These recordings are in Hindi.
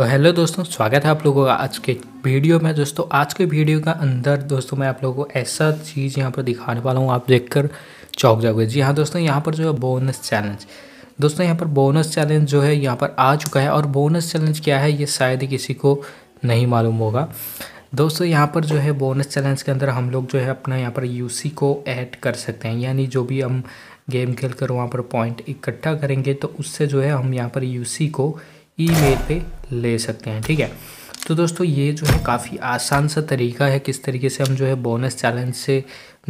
तो हेलो दोस्तों स्वागत है आप लोगों का आज के वीडियो में दोस्तों आज के वीडियो का अंदर दोस्तों मैं आप लोगों को ऐसा चीज़ यहाँ पर दिखाने वाला हूँ आप देखकर चौक जाओगे जी हाँ दोस्तों यहाँ पर जो है बोनस चैलेंज दोस्तों यहाँ पर बोनस चैलेंज जो है यहाँ पर आ चुका है और बोनस चैलेंज क्या है ये शायद ही किसी को नहीं मालूम होगा दोस्तों यहाँ पर जो है बोनस चैलेंज के अंदर हम लोग जो है अपना यहाँ पर यू को ऐड कर सकते हैं यानी जो भी हम गेम खेल कर वहाँ पर पॉइंट इकट्ठा करेंगे तो उससे जो है हम यहाँ पर यूसी को ईमेल पे ले सकते हैं ठीक है तो दोस्तों ये जो है काफ़ी आसान सा तरीका है किस तरीके से हम जो है बोनस चैलेंज से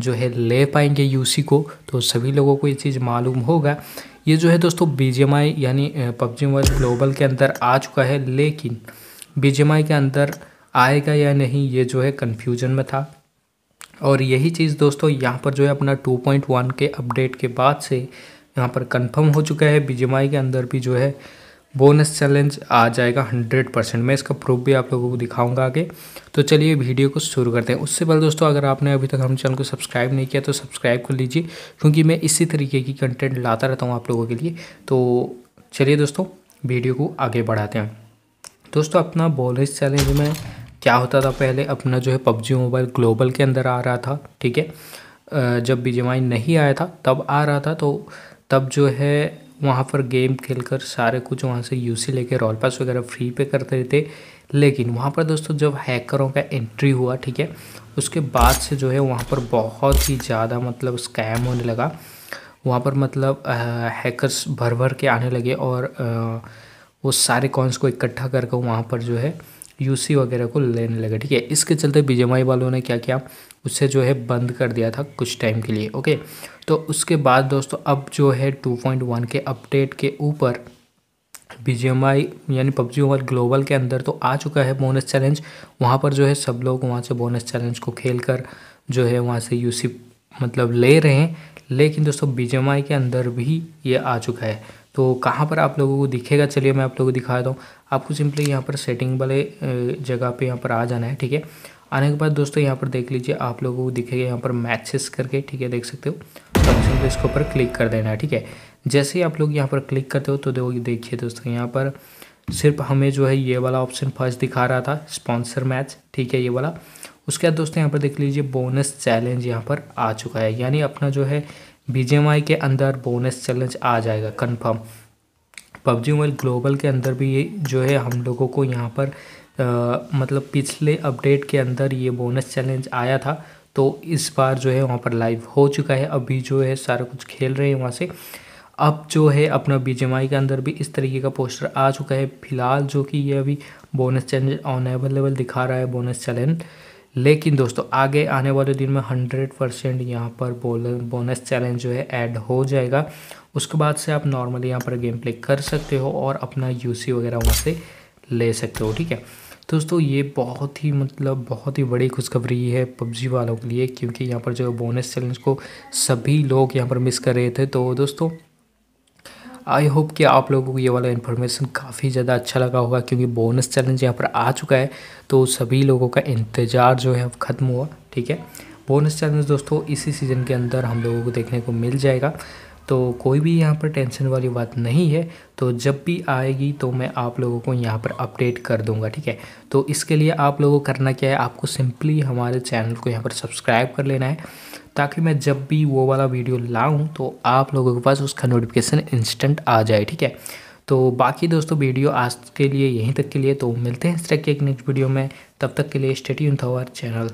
जो है ले पाएंगे यूसी को तो सभी लोगों को ये चीज़ मालूम होगा ये जो है दोस्तों बी यानी पबजी मोबाइल ग्लोबल के अंदर आ चुका है लेकिन बी के अंदर आएगा या नहीं ये जो है कन्फ्यूजन में था और यही चीज़ दोस्तों यहाँ पर जो है अपना टू के अपडेट के बाद से यहाँ पर कन्फर्म हो चुका है बी के अंदर भी जो है बोनस चैलेंज आ जाएगा हंड्रेड परसेंट मैं इसका प्रूफ भी आप लोगों को दिखाऊंगा आगे तो चलिए वीडियो को शुरू करते हैं उससे पहले दोस्तों अगर आपने अभी तक हम चैनल को सब्सक्राइब नहीं किया तो सब्सक्राइब कर लीजिए क्योंकि मैं इसी तरीके की कंटेंट लाता रहता हूँ आप लोगों के लिए तो चलिए दोस्तों वीडियो को आगे बढ़ाते हैं दोस्तों अपना बोनस चैलेंज में क्या होता था पहले अपना जो है पबजी मोबाइल ग्लोबल के अंदर आ रहा था ठीक है जब बीजेमाई नहीं आया था तब आ रहा था तो तब जो है वहाँ पर गेम खेल कर सारे कुछ वहाँ से यूसी लेके रॉल पास वगैरह फ्री पे करते थे लेकिन वहाँ पर दोस्तों जब हैकरों का एंट्री हुआ ठीक है उसके बाद से जो है वहाँ पर बहुत ही ज़्यादा मतलब स्कैम होने लगा वहाँ पर मतलब हैकर्स भर भर के आने लगे और आ, वो सारे कॉइन्स को इकट्ठा करके वहाँ पर जो है यूसी वगैरह को लेने लगा ठीक है इसके चलते बीजेएमआई वालों ने क्या किया उससे जो है बंद कर दिया था कुछ टाइम के लिए ओके तो उसके बाद दोस्तों अब जो है 2.1 के अपडेट के ऊपर आई यानी पबजी मोबाइल ग्लोबल के अंदर तो आ चुका है बोनस चैलेंज वहाँ पर जो है सब लोग वहाँ से बोनस चैलेंज को खेल कर जो है वहाँ से सी मतलब ले रहे हैं लेकिन दोस्तों आई के अंदर भी ये आ चुका है तो कहाँ पर आप लोगों को दिखेगा चलिए मैं आप लोगों को दिखा दूँ आपको सिंपली यहाँ पर सेटिंग वाले जगह पे यहाँ पर आ जाना है ठीक है आने के बाद दोस्तों यहाँ पर देख लीजिए आप लोगों को दिखेगा यहाँ पर मैचेस करके ठीक है देख सकते हो तो आप सिंपली इसके ऊपर क्लिक कर देना है ठीक है जैसे ही आप लोग यहाँ पर क्लिक करते हो तो देखिए दोस्तों यहाँ पर सिर्फ हमें जो है ये वाला ऑप्शन फर्स्ट दिखा रहा था स्पॉन्सर मैच ठीक है ये वाला उसके बाद दोस्तों यहाँ पर देख लीजिए बोनस चैलेंज यहाँ पर आ चुका है यानी अपना जो है बी के अंदर बोनस चैलेंज आ जाएगा कन्फर्म पबजी मोबाइल ग्लोबल के अंदर भी ये जो है हम लोगों को यहाँ पर आ, मतलब पिछले अपडेट के अंदर ये बोनस चैलेंज आया था तो इस बार जो है वहाँ पर लाइव हो चुका है अभी जो है सारा कुछ खेल रहे हैं वहाँ से अब जो है अपना बी के अंदर भी इस तरीके का पोस्टर आ चुका है फिलहाल जो कि ये अभी बोनस चैलेंज ऑन अवेलेबल दिखा रहा है बोनस चैलेंज लेकिन दोस्तों आगे आने वाले दिन में हंड्रेड परसेंट यहाँ पर बोनस चैलेंज जो है ऐड हो जाएगा उसके बाद से आप नॉर्मली यहाँ पर गेम प्ले कर सकते हो और अपना यूसी वगैरह वहाँ से ले सकते हो ठीक है दोस्तों ये बहुत ही मतलब बहुत ही बड़ी खुशखबरी है पबजी वालों के लिए क्योंकि यहाँ पर जो बोनस चैलेंज को सभी लोग यहाँ पर मिस कर रहे थे तो दोस्तों आई होप कि आप लोगों को ये वाला इन्फॉर्मेशन काफ़ी ज़्यादा अच्छा लगा होगा क्योंकि बोनस चैलेंज यहाँ पर आ चुका है तो सभी लोगों का इंतज़ार जो है ख़त्म हुआ ठीक है बोनस चैलेंज दोस्तों इसी सीज़न के अंदर हम लोगों को देखने को मिल जाएगा तो कोई भी यहाँ पर टेंशन वाली बात नहीं है तो जब भी आएगी तो मैं आप लोगों को यहाँ पर अपडेट कर दूंगा ठीक है तो इसके लिए आप लोगों को करना क्या है आपको सिंपली हमारे चैनल को यहाँ पर सब्सक्राइब कर लेना है ताकि मैं जब भी वो वाला वीडियो लाऊं तो आप लोगों के पास उसका नोटिफिकेशन इंस्टेंट आ जाए ठीक है तो बाकी दोस्तों वीडियो आज के लिए यहीं तक के लिए तो मिलते हैं इस तरह के एक नेक्स्ट वीडियो में तब तक के लिए स्टेट यून थावर चैनल